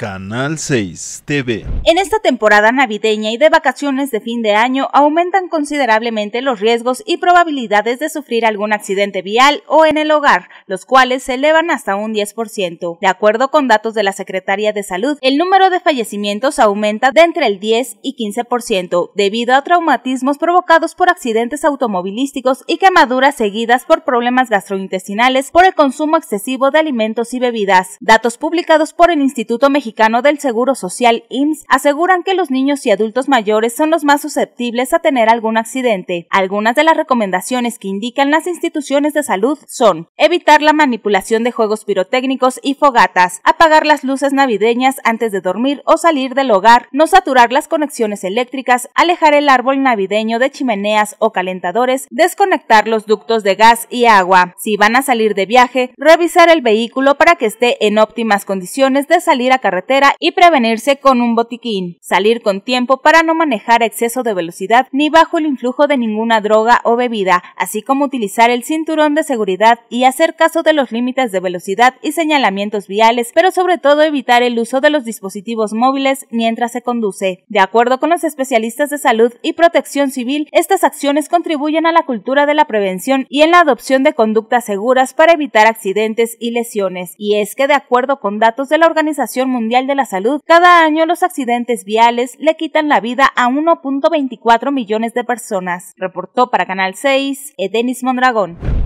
Canal 6 TV. En esta temporada navideña y de vacaciones de fin de año aumentan considerablemente los riesgos y probabilidades de sufrir algún accidente vial o en el hogar, los cuales se elevan hasta un 10%. De acuerdo con datos de la Secretaría de Salud, el número de fallecimientos aumenta de entre el 10 y 15% debido a traumatismos provocados por accidentes automovilísticos y quemaduras seguidas por problemas gastrointestinales por el consumo excesivo de alimentos y bebidas. Datos publicados por el Instituto Mexicano del Seguro Social IMSS aseguran que los niños y adultos mayores son los más susceptibles a tener algún accidente. Algunas de las recomendaciones que indican las instituciones de salud son evitar la manipulación de juegos pirotécnicos y fogatas, apagar las luces navideñas antes de dormir o salir del hogar, no saturar las conexiones eléctricas, alejar el árbol navideño de chimeneas o calentadores, desconectar los ductos de gas y agua. Si van a salir de viaje, revisar el vehículo para que esté en óptimas condiciones de salir a carretera y prevenirse con un botiquín. Salir con tiempo para no manejar exceso de velocidad ni bajo el influjo de ninguna droga o bebida, así como utilizar el cinturón de seguridad y hacer caso de los límites de velocidad y señalamientos viales, pero sobre todo evitar el uso de los dispositivos móviles mientras se conduce. De acuerdo con los especialistas de salud y protección civil, estas acciones contribuyen a la cultura de la prevención y en la adopción de conductas seguras para evitar accidentes y lesiones. Y es que de acuerdo con datos de la Organización Mundial de la Salud, cada año los accidentes viales le quitan la vida a 1.24 millones de personas, reportó para Canal 6 Edenis Mondragón.